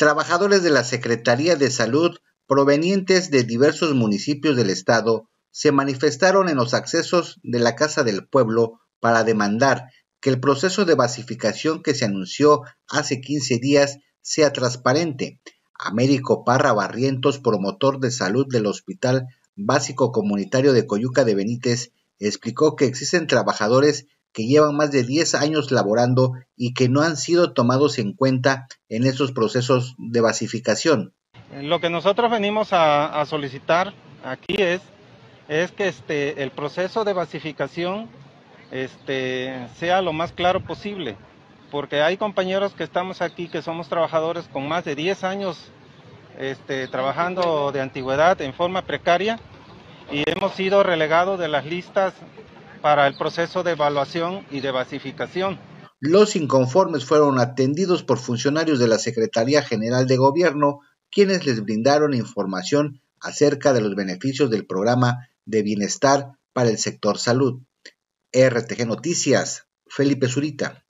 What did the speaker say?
trabajadores de la Secretaría de Salud provenientes de diversos municipios del estado se manifestaron en los accesos de la Casa del Pueblo para demandar que el proceso de basificación que se anunció hace 15 días sea transparente. Américo Parra Barrientos, promotor de salud del Hospital Básico Comunitario de Coyuca de Benítez, explicó que existen trabajadores que llevan más de 10 años laborando y que no han sido tomados en cuenta en estos procesos de basificación. Lo que nosotros venimos a, solicitar aquí es, es que este, el proceso de basificación este, sea lo más claro posible, porque hay compañeros que estamos aquí, que somos trabajadores con más de 10 años este, trabajando de antigüedad en forma precaria y hemos sido relegados de las listas para el proceso de evaluación y de basificación. Los inconformes fueron atendidos por funcionarios de la Secretaría General de Gobierno, quienes les brindaron información acerca de los beneficios del programa de bienestar para el sector salud. RTG Noticias, Felipe Zurita.